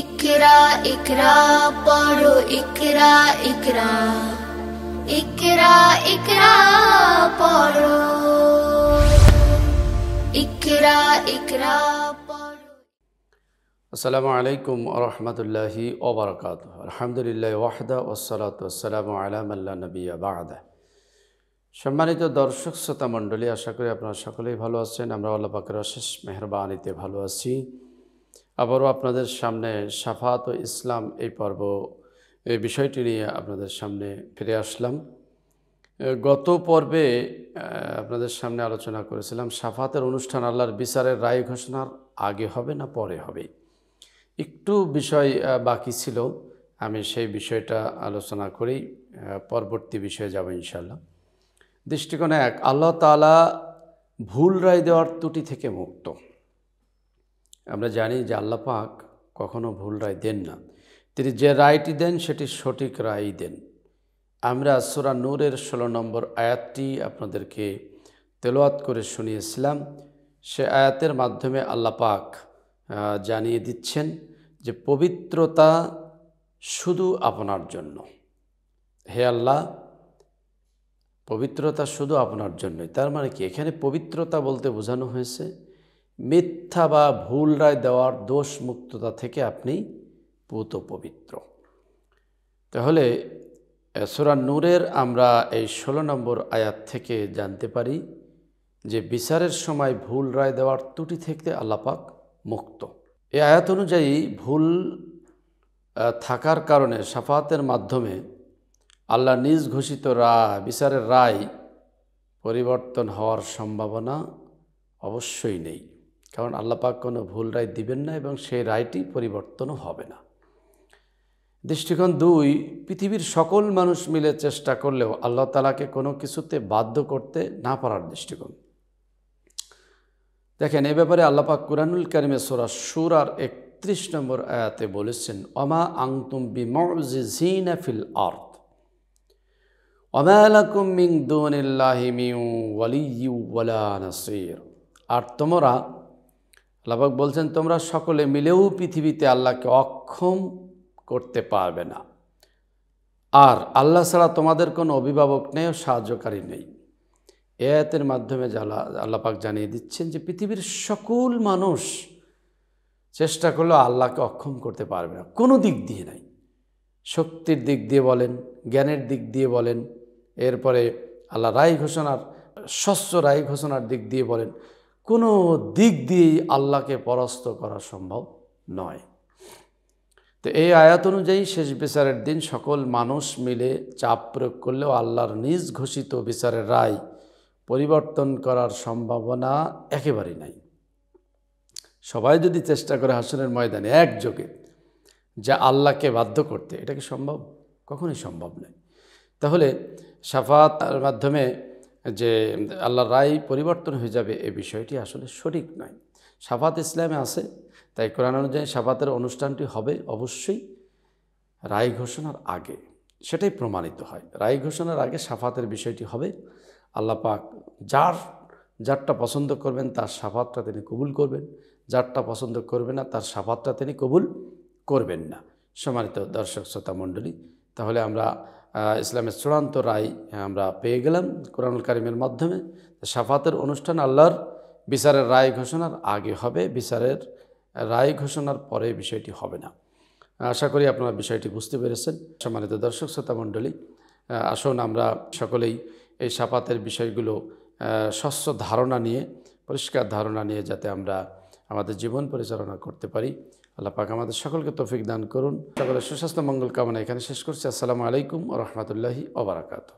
ইকরা ইকরা পড়ো ইকরা ইকরা ইকরা ইকরা পড়ো ইকরা ইকরা আসসালামু আলাইকুম রহমতুল্লাহি ওবরকাত আলহামদুলিল্লাহ ওয়াহদা ওসালাত ওসালাম আলামাল্লা নবিয়া বাহাদা সম্মানিত দর্শক শ্রোতা মণ্ডলী আশা করি আপনারা সকলেই ভালো আছেন আমরা আল্লাহ পাকের অশেষ মেহরবানিতে ভালো আছি আবারও আপনাদের সামনে সাফাত ও ইসলাম এই পর্ব এই বিষয়টি নিয়ে আপনাদের সামনে ফিরে আসলাম গত পর্বে আপনাদের সামনে আলোচনা করেছিলাম সাফাতের অনুষ্ঠান আল্লাহর বিচারের রায় ঘোষণার আগে হবে না পরে হবে একটু বিষয় বাকি ছিল আমি সেই বিষয়টা আলোচনা করেই পরবর্তী বিষয়ে যাব ইনশাল্লাহ দৃষ্টিকোণে এক আল্লাহ তালা ভুল রায় দেওয়ার ত্রুটি থেকে মুক্ত আমরা জানি যে আল্লাহ পাক কখনো ভুল রায় দেন না তিনি যে রায়টি দেন সেটি সঠিক রায়ই দেন আমরা সুরা নূরের ষোলো নম্বর আয়াতটি আপনাদেরকে তেলোয়াত করে শুনিয়েছিলাম সে আয়াতের মাধ্যমে আল্লাহ পাক জানিয়ে দিচ্ছেন যে পবিত্রতা শুধু আপনার জন্য হে আল্লাহ পবিত্রতা শুধু আপনার জন্যই তার মানে কি এখানে পবিত্রতা বলতে বোঝানো হয়েছে মিথ্যা বা ভুল রায় দেওয়ার দোষ মুক্ততা থেকে আপনি পুত পবিত্র তাহলে সুরান নূরের আমরা এই ষোলো নম্বর আয়াত থেকে জানতে পারি যে বিচারের সময় ভুল রায় দেওয়ার ত্রুটি থেকে আল্লাপাক মুক্ত এই আয়াত অনুযায়ী ভুল থাকার কারণে সাফাতের মাধ্যমে আল্লাহ নিজ ঘোষিত রায় বিচারের রায় পরিবর্তন হওয়ার সম্ভাবনা অবশ্যই নেই কারণ আল্লাপাক কোনো ভুল রায় দিবেন না এবং সেই রায়টি পরিবর্তনও হবে না দৃষ্টিকোণ দুই পৃথিবীর সকল মানুষ মিলে চেষ্টা করলেও আল্লাহ তালাকে কোনো কিছুতে বাধ্য করতে না পারার দৃষ্টিকোণ দেখেন এ ব্যাপারে আল্লাপাক কুরানুল কারিমে সোরা সুরার একত্রিশ নম্বর আয়াতে বলেছেন অমা আংতুম বিমিনা ফিল আর্থ অমালাকুম মিং দুনিল্লাহিমিউ ওয়ালা নাসির আর তোমরা লাভক বলছেন তোমরা সকলে মিলেও পৃথিবীতে আল্লাহকে অক্ষম করতে পারবে না আর আল্লাহ ছাড়া তোমাদের কোনো অভিভাবক নেই ও সাহায্যকারী নেই এয়াতের মাধ্যমে আল্লাহ আল্লাপাক জানিয়ে দিচ্ছেন যে পৃথিবীর সকল মানুষ চেষ্টা করলেও আল্লাহকে অক্ষম করতে পারবে না কোনো দিক দিয়ে নাই শক্তির দিক দিয়ে বলেন জ্ঞানের দিক দিয়ে বলেন এরপরে আল্লাহ রায় ঘোষণার স্বচ্ছ রায় ঘোষণার দিক দিয়ে বলেন কোনো দিক দিয়েই আল্লাহকে পরাস্ত করা সম্ভব নয় তো এই আয়াত অনুযায়ী শেষ বিচারের দিন সকল মানুষ মিলে চাপ প্রয়োগ করলেও আল্লাহর নিজ ঘোষিত বিচারের রায় পরিবর্তন করার সম্ভাবনা একেবারেই নাই সবাই যদি চেষ্টা করে হাসনের ময়দানে একযোগে যা আল্লাহকে বাধ্য করতে এটা কি সম্ভব কখনোই সম্ভব নয় তাহলে সাফাতার মাধ্যমে যে আল্লাহর রায় পরিবর্তন হয়ে যাবে এ বিষয়টি আসলে সঠিক নয় সাফাত ইসলামে আছে তাই কোরআন অনুযায়ী সাফাতের অনুষ্ঠানটি হবে অবশ্যই রায় ঘোষণার আগে সেটাই প্রমাণিত হয় রায় ঘোষণার আগে সাফাতের বিষয়টি হবে আল্লাহ পাক যার যারটা পছন্দ করবেন তার সাফাতটা তিনি কবুল করবেন যারটা পছন্দ করবে না তার সাফাতটা তিনি কবুল করবেন না সম্মানিত দর্শক শ্রোতা মণ্ডলী তাহলে আমরা ইসলামের চূড়ান্ত রায় আমরা পেয়ে গেলাম কোরআনুল কারিমের মাধ্যমে সাফাতের অনুষ্ঠান আল্লাহর বিচারের রায় ঘোষণার আগে হবে বিচারের রায় ঘোষণার পরে বিষয়টি হবে না আশা করি আপনারা বিষয়টি বুঝতে পেরেছেন সম্মানিত দর্শক শ্রোতা মণ্ডলী আসুন আমরা সকলেই এই সাফাতের বিষয়গুলো স্বচ্ছ ধারণা নিয়ে পরিষ্কার ধারণা নিয়ে যাতে আমরা আমাদের জীবন পরিচালনা করতে পারি আল্লাহ পাক আমাদের সকলকে তৌফিক দান করুন সকলের সুস্বাস্থ্য মঙ্গল কামনা এখানে শেষ করছি আসসালামু আলাইকুম রহমতুল্লাহি ওবরাকাতু